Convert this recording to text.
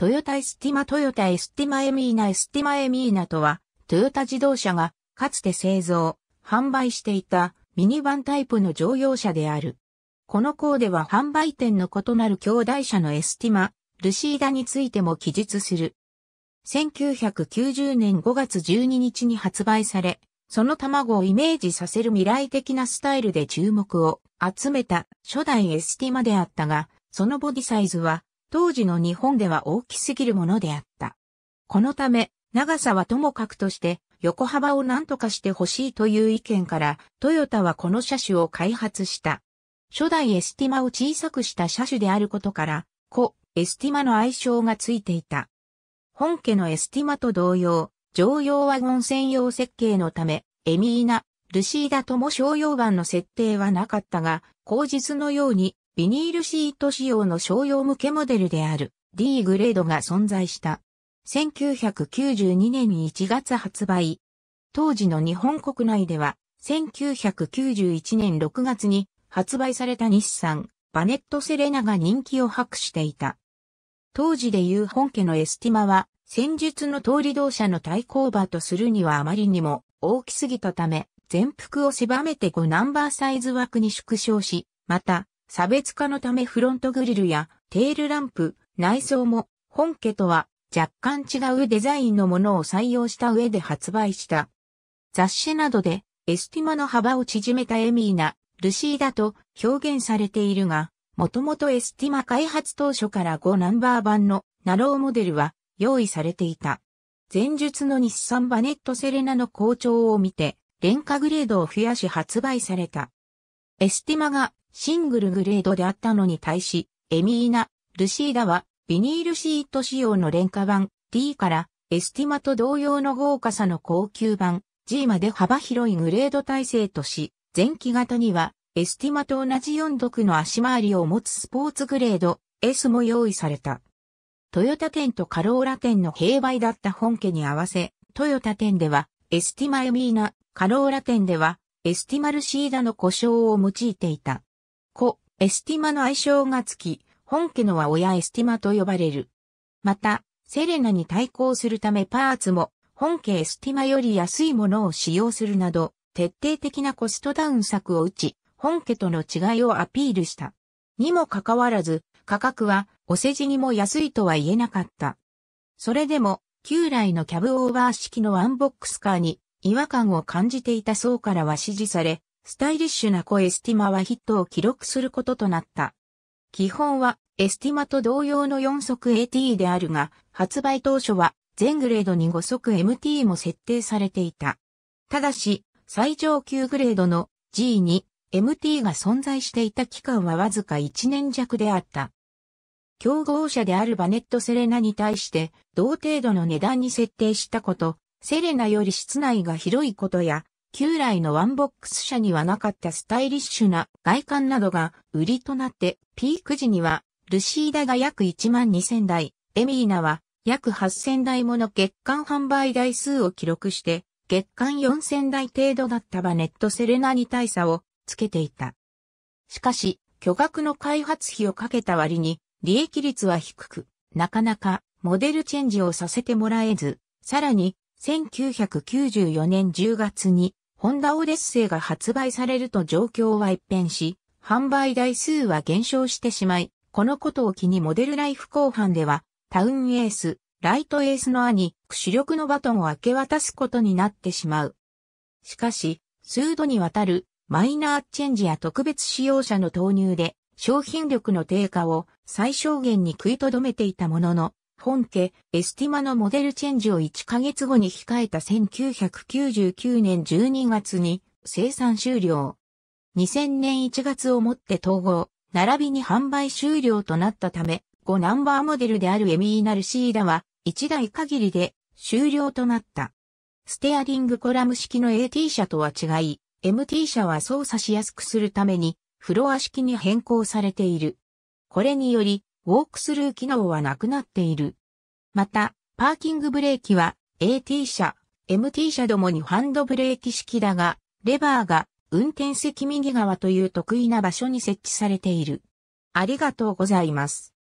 トヨタエスティマトヨタエスティマエミーナエスティマエミーナとは、トヨタ自動車がかつて製造、販売していたミニバンタイプの乗用車である。この項では販売店の異なる兄弟車のエスティマ、ルシーダについても記述する。1990年5月12日に発売され、その卵をイメージさせる未来的なスタイルで注目を集めた初代エスティマであったが、そのボディサイズは当時の日本では大きすぎるものであった。このため、長さはともかくとして、横幅を何とかしてほしいという意見から、トヨタはこの車種を開発した。初代エスティマを小さくした車種であることから、故エスティマの愛称がついていた。本家のエスティマと同様、常用ワゴン専用設計のため、エミーナ、ルシーダとも商用版の設定はなかったが、後日のようにビニールシート仕様の商用向けモデルである D グレードが存在した。1992年に1月発売。当時の日本国内では、1991年6月に発売された日産、バネットセレナが人気を博していた。当時でいう本家のエスティマは、戦術の通り動車の対抗馬とするにはあまりにも大きすぎたため、全幅を狭めて5ナンバーサイズ枠に縮小し、また、差別化のためフロントグリルやテールランプ、内装も本家とは若干違うデザインのものを採用した上で発売した。雑誌などでエスティマの幅を縮めたエミーナ、ルシーダと表現されているが、もともとエスティマ開発当初から5ナンバー版のナローモデルは用意されていた。前述の日産バネットセレナの好調を見て、廉価グレードを増やし発売された。エスティマがシングルグレードであったのに対し、エミーナ、ルシーダはビニールシート仕様の廉価版 D からエスティマと同様の豪華さの高級版 G まで幅広いグレード体制とし、前期型にはエスティマと同じ4読の足回りを持つスポーツグレード S も用意された。トヨタ店とカローラ店の併売だった本家に合わせ、トヨタ店ではエスティマエミーナ、カローラ店ではエスティマルシーダの故障を用いていた。子、エスティマの愛称がつき、本家のは親エスティマと呼ばれる。また、セレナに対抗するためパーツも、本家エスティマより安いものを使用するなど、徹底的なコストダウン策を打ち、本家との違いをアピールした。にもかかわらず、価格はお世辞にも安いとは言えなかった。それでも、旧来のキャブオーバー式のワンボックスカーに違和感を感じていた層からは支持され、スタイリッシュな声エスティマはヒットを記録することとなった。基本はエスティマと同様の4速 AT であるが、発売当初は全グレードに5速 MT も設定されていた。ただし、最上級グレードの g に MT が存在していた期間はわずか1年弱であった。競合者であるバネット・セレナに対して同程度の値段に設定したこと、セレナより室内が広いことや旧来のワンボックス車にはなかったスタイリッシュな外観などが売りとなって、ピーク時には、ルシーダが約1万2000台、エミーナは約8000台もの月間販売台数を記録して、月間4000台程度だったバネットセレナに大差をつけていた。しかし、巨額の開発費をかけた割に、利益率は低く、なかなかモデルチェンジをさせてもらえず、さらに1994年10月に、ホンダオデッセイが発売されると状況は一変し、販売台数は減少してしまい、このことを機にモデルライフ後半では、タウンエース、ライトエースの兄、主力のバトンを明け渡すことになってしまう。しかし、数度にわたるマイナーチェンジや特別使用者の投入で、商品力の低下を最小限に食いとどめていたものの、本家、エスティマのモデルチェンジを1ヶ月後に控えた1999年12月に生産終了。2000年1月をもって統合、並びに販売終了となったため、5ナンバーモデルであるエミーナルシーダは1台限りで終了となった。ステアリングコラム式の AT 車とは違い、MT 車は操作しやすくするためにフロア式に変更されている。これにより、ウォークスルー機能はなくなっている。また、パーキングブレーキは AT 車、MT 車どもにハンドブレーキ式だが、レバーが運転席右側という得意な場所に設置されている。ありがとうございます。